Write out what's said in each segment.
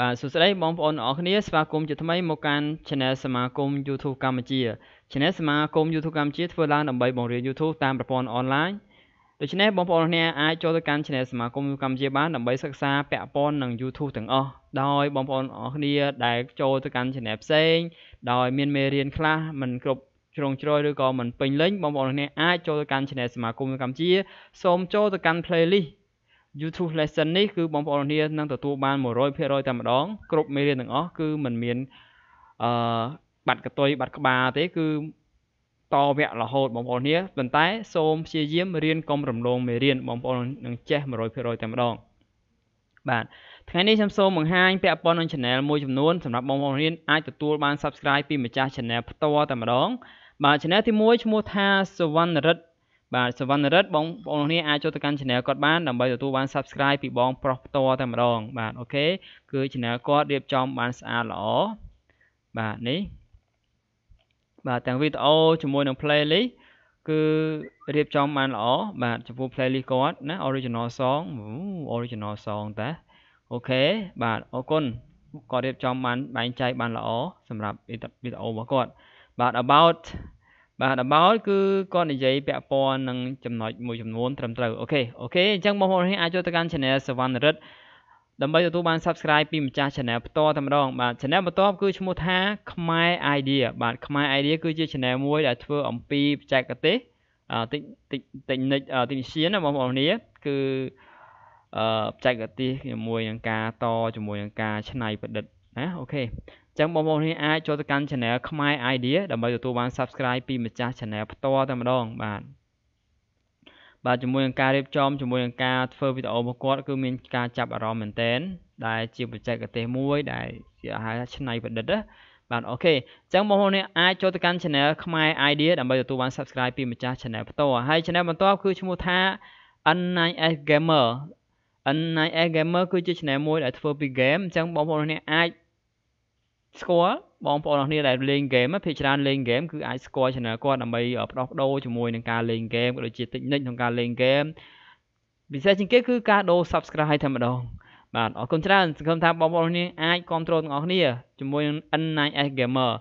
បាទសួស្តីបងប្អូនអរគ្នាស្វាគមន៍ជាថ្មីមកកាន់ Channel សមាគម YouTube កម្ពុជា Channel សមាគម YouTube កម្ពុជាធ្វើឡើងដើម្បីបង្រៀន YouTube តាមប្រព័ន្ធអនឡាញដូច្នេះបងប្អូនអ្នកអាចចូលទៅកាន់ Channel សមាគម YouTube កម្ពុជាបានដើម្បីសិក្សាពាក់ព័ន្ធនឹង YouTube ទាំងអស់ដោយបងប្អូនអរគ្នា ដែលចូលទៅកាន់ Channel ផ្សេង ដោយ មានមេរៀនខ្លះមិនគ្រប់ជ្រុងជ្រោយឬក៏មិនពេញលេញបងប្អូនអ្នកអាចចូលទៅកាន់ Channel សមាគម YouTube កម្ពុជា សូមចូលទៅកាន់ Playlist YouTube lesson នេះគឺបងប្អូនគ្នានឹងទទួលបាន100%តែម្ដងគ្រប់មេរៀនទាំងអស់គឺมันមានអឺបាត់កតុយបាត់ក្បាលទេគឺតវគ្គរហូតបងប្អូនគ្នាប៉ុន្តែសូមព្យាយាមរៀនកុំរំលងមេរៀនបងប្អូននឹងចេះ100%តែម្ដង បាទថ្ងៃនេះខ្ញុំសូមបង្ហាញពាក់ព័ន្ធនឹង channel មួយចំនួនសម្រាប់បងប្អូនរៀនអាចទទួលបាន subscribe ពីម្ចាស់ channel ផ្ទាល់តែម្ដងបាទ channel ទី1ឈ្មោះថាសវណ្ណរិទ្ធបាទសវណ្ណរិទ្ធបងប្អូនគ្នាអាចចូលទៅកាន់ channel គាត់បានដើម្បីទទួលបាន subscribe ពីបងប្រុសផ្ទាល់តែម្ដងបាទអូខេគឺ channel គាត់រៀបចំបានស្អាតល្អបាទនេះបាទទាំងវីដេអូជាមួយនឹង playlist គឺរៀបចំបានល្អបាទចំពោះ playlist គាត់ណា original song អូ original song តាអូខេបាទអរគុណគាត់រៀបចំបានបែងចែកបានល្អ សម្រាប់វីដេអូរបស់គាត់បាទ about បាទដំបោលគឺគាត់និយាយពាក់ព័ន្ធនឹងចំណុចមួយចំនួនត្រឹមត្រូវអូខេអូខេអញ្ចឹងបងប្អូននេះអាចចូលទៅកាន់ Channel សវណ្ណរិទ្ធដើម្បីទទួលបាន Subscribe ពីម្ចាស់ Channel ផ្ទាល់តែម្ដងបាទ Channel បន្ទាប់គឺឈ្មោះថាខ្មែរ Idea បាទខ្មែរ Idea គឺជា Channel មួយដែលធ្វើអំពីបច្ចេកទេសតិចតិចតិចនិចតិចជាណាបងប្អូននេះគឺអឺបច្ចេកទេសជាមួយនឹងការតជាមួយនឹងការច្នៃប្រឌិតណាអូខេចឹងបងប្អូននេះអាចចូលទៅកាន់ Channel ខ្មែរ Idea ដើម្បីទទួលបាន Subscribe ពីម្ចាស់ Channel ផ្ទាល់តែម្ដងបាទបាទជាមួយនឹងការរៀបចំជាមួយនឹងការធ្វើវីដេអូរបស់គាត់ គឺមានការចាប់អារម្មណ៍មែនតែនដែល ជាបច្ចេកទេសមួយដែលជាហៅថាឆ្នៃប្រឌិតណាបាទអូខេអញ្ចឹងបងប្អូននេះអាចចូលទៅកាន់ Channel ខ្មែរ Idea ដើម្បីទទួលបាន Subscribe ពីម្ចាស់ Channel ផ្ទាល់ហើយ Channel បន្ទាប់គឺឈ្មោះថា N9S Gamer N9S Gamer គឺជា Channel មួយដែលធ្វើពី game អញ្ចឹងបងប្អូននេះអាចស្គាល់បងប្អូនអរគ្នាដែលលេងហ្គេមភាគច្រើនលេងហ្គេមគឺអាចស្គាល់ channel គាត់ដើម្បីផ្ដោះប្ដូរជាមួយនឹងការលេងហ្គេមក៏ដូចជា technique ក្នុងការលេងហ្គេមពិសេសជាងគេគឺការដូរ subscribe ឲ្យតែម្ដង បាទអរគុណច្រើនសង្ឃឹមថាបងប្អូននេះអាចគ្រប់គ្រងទាំងអស់គ្នាជាមួយនឹង N9S Gamer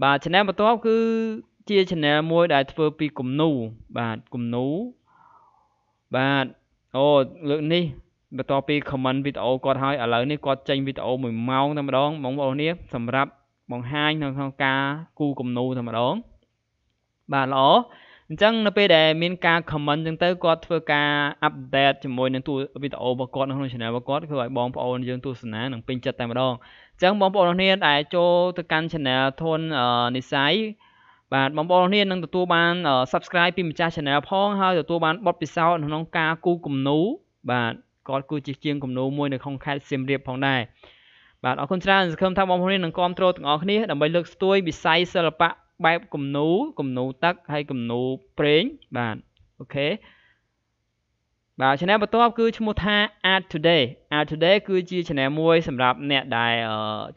បាទ channel បន្ទាប់ គឺជា channel មួយដែលធ្វើពីគំនូបាទគំនូបាទអូលើកនេះបន្ទាប់ពី comment វីដេអូគាត់ហើយឥឡូវនេះគាត់ចេញវីដេអូ1ម៉ោងតែម្ដងបងប្អូននេះសម្រាប់បង្ហាញនៅក្នុងការគូគំនូតែម្ដងបាទល្អអញ្ចឹងនៅពេលដែលមានការ comment អញ្ចឹងទៅគាត់ធ្វើការ update ជាមួយនឹងទូវីដេអូរបស់គាត់នៅក្នុង channel របស់គាត់គឺឲ្យបងប្អូនយើងទស្សនានិងពេញចិត្តតែម្ដងអញ្ចឹងបងប្អូននេះដែលចូលទៅកាន់ channel ធននិស័យបាទបងប្អូននេះនឹងទទួលបាន subscribe ពីម្ចាស់ channel ផងហើយទទួលបានបទពិសោធន៍ក្នុងការគូគំនូបាទគាត់គឺជាជាងគំនូមួយនៅក្នុងខេត្តសៀមរាបផងដែរបាទអរគុណច្រើនសង្ឃឹមថាបងប្អូននឹងគ្រប់គ្រងទាំងអស់គ្នាដើម្បីលើកស្ទួយវិស័យសិល្បៈបែបគំនូគំនូទឹកហើយគំនូប្រេងបាទអូខេបាទ channel បន្ទាប់គឺឈ្មោះថា Art Today Art Today គឺជា channel មួយសម្រាប់អ្នកដែល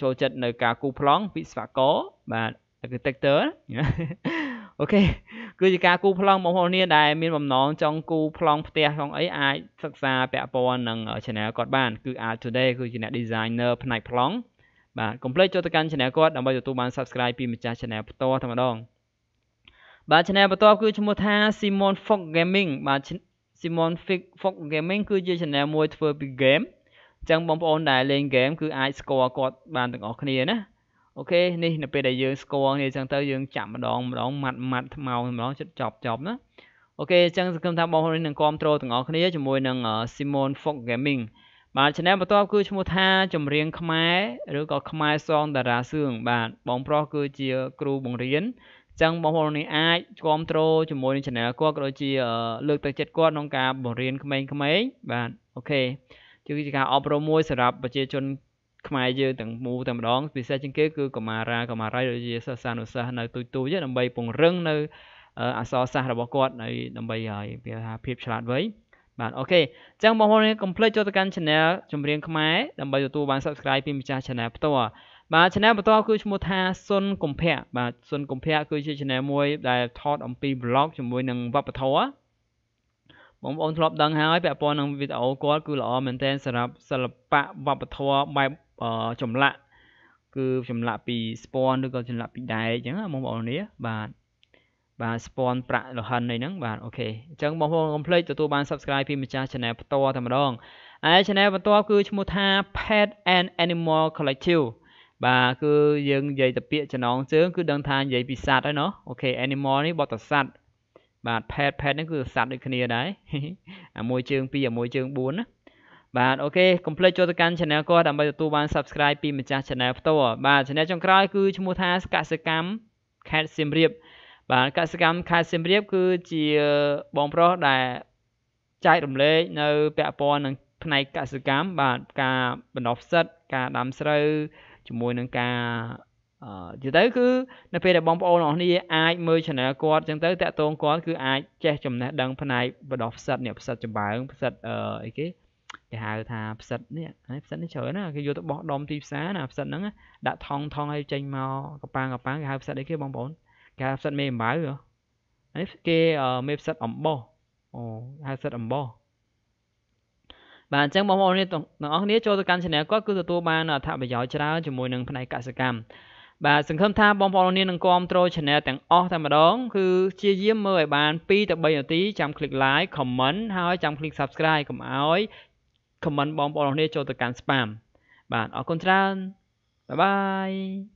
ចូលចិត្តនៅការគូប្លង់វិស្វករបាទ architecture អូខេគឺជាការគូប្លង់បងប្អូននេះដែលមានបំណងចង់គូប្លង់ផ្ទះផងអីអាចសិក្សាពាក់ព័ន្ធនឹង channel គាត់បានគឺ Art Today គឺជាអ្នក designer ផ្នែកប្លង់បាទកុំភ្លេចចូលទៅកាន់ channel គាត់ដើម្បីទទួលបាន subscribe ពីម្ចាស់ channel ផ្ទាល់តែម្ដងបាទ channel បន្ទាប់គឺឈ្មោះថា Simon Fox Gaming បាទ Simon Fox Gaming គឺជា channel មួយធ្វើពី game អញ្ចឹងបងប្អូនដែលលេង game គឺអាចស្គាល់គាត់បានទាំងអស់គ្នាណាអូខេនេះនៅពេលដែលយើងស្គាល់នេះអញ្ចឹងទៅយើងចាប់ម្ដងម្ដងម៉ាត់ម៉ាត់ថ្មោម្ដងជិតចប់ចប់ណាអូខេអញ្ចឹងសង្ឃឹមថាបងប្អូននឹងគ្រប់គ្រងទាំងអស់គ្នាជាមួយនឹង Simon Fox Gaming បាទ channel បន្ទាប់គឺឈ្មោះថាចម្រៀងខ្មែរឬក៏ខ្មែរសងតារាសឿងបាទបងប្រុសគឺជាគ្រូបង្រៀនអញ្ចឹងបងប្អូននេះអាចគ្រប់គ្រងជាមួយនឹង channel គាត់ក៏ដូចជា លើកទឹកចិត្តគាត់ក្នុងការបង្រៀនក្មេងៗបាទអូខេគឺជាការអប់រំមួយសម្រាប់ប្រជាជនខ្មែរយើងទាំងមូលតែម្ដងពិសេសជាងគេគឺកុមារាកុមារីដូចជាសិស្សានុសិស្សនៅទូទូយដើម្បីពង្រឹងនៅអសរសាស្ត្ររបស់គាត់ហើយដើម្បីឲ្យវាថាភាពឆ្លាតវៃបាទអូខេអញ្ចឹងបងប្អូន complete ចូលទៅកាន់ channel ចម្រៀងខ្មែរដើម្បីទទួលបាន subscribe ពីម្ចាស់ channel ផ្ទាល់បាទ channel បន្តគឺឈ្មោះថាសុនកុម្ភៈបាទសុនកុម្ភៈគឺជា channel មួយដែលថតអំពី vlog ជាមួយនឹងវប្បធម៌បងប្អូនធ្លាប់ដឹងហើយពាក់ព័ន្ធនឹងវីដេអូគាត់គឺល្អមែនទែនសម្រាប់សិល្បៈវប្បធម៌បែបចម្លាក់គឺចម្លាក់ពីស្ពាន់ឬក៏ចម្លាក់ពីដែកអញ្ចឹងបងប្អូននេះបាទបាទស្ពាន់ប្រាក់លហិនអីហ្នឹងបាទអូខេអញ្ចឹងបងប្អូនកុំភ្លេចទទួលបាន Subscribe ពីម្ចាស់ Channel ផ្ទាល់តែម្ដងហើយ Channel បន្ទាប់គឺឈ្មោះថា Pet and Animal Collective បាទគឺយើងនិយាយតែពាក្យចំណងជើងគឺដឹងថានិយាយពីសត្វហើយណោះអូខេ Animal នេះបត់តសត្វបាទ Pet Pet ហ្នឹងគឺសត្វដូចគ្នាដែរអាមួយជើង2អាមួយជើង4ណាបាទអូខេកុំភ្លេចចូលទៅកាន់ channel គាត់ដើម្បីទទួលបាន subscribe ពីម្ចាស់ channel ផ្ទាល់បាទ channel ចុងក្រោយគឺឈ្មោះថាកសិកម្មខេត្តសៀមរាបបាទកសិកម្មខេត្តសៀមរាប គឺជាបងប្រុសដែលចែករំលែកនៅ ពាក់ព័ន្ធនឹងផ្នែកកសិកម្មបាទការបណ្ដុះផ្សិតការដាំស្រូវជាមួយនឹងការអឺនិយាយទៅគឺនៅពេលដែលបងប្អូនអរគ្នាអាចមើល channel គាត់អញ្ចឹងទៅតាក់ទងគាត់គឺអាចចេះចំណេះដឹងផ្នែកបណ្ដុះផ្សិតនេះផ្សិតចម្បើងផ្សិតអឺអីគេគេហៅថាផ្សិតនេះហើយផ្សិតនេះច្រើនណាគេយកទៅបោះដុំទីផ្សារណាផ្សិតហ្នឹងដាក់ថងថងឲ្យចេញមកកប៉ាងកប៉ាងគេហៅផ្សិតអីគេបងប្អូនគេហៅផ្សិតមេអំបៅហ៎នេះគេមេផ្សិតអំបោះអូហៅផ្សិតអំបោះបាទអញ្ចឹងបងប្អូននេះទាំងអស់គ្នាចូលទៅកាន់ channel គាត់គឺទទួលបានអត្ថប្រយោជន៍ច្រើនជាមួយនឹងផ្នែកកសិកម្មបាទសង្ឃឹមថាបងប្អូននាងនឹងគ្រប់គ្រង channel ទាំងអស់តែម្ដងគឺជាយាមមើលឲ្យបាន2ទៅ3នាទីចាំ click like comment ហើយចាំ click subscribe កុំឲ្យ comment បងប្អូននេះចូលទៅកាន់ spam បាទអរគុណច្រើនបាយបាយ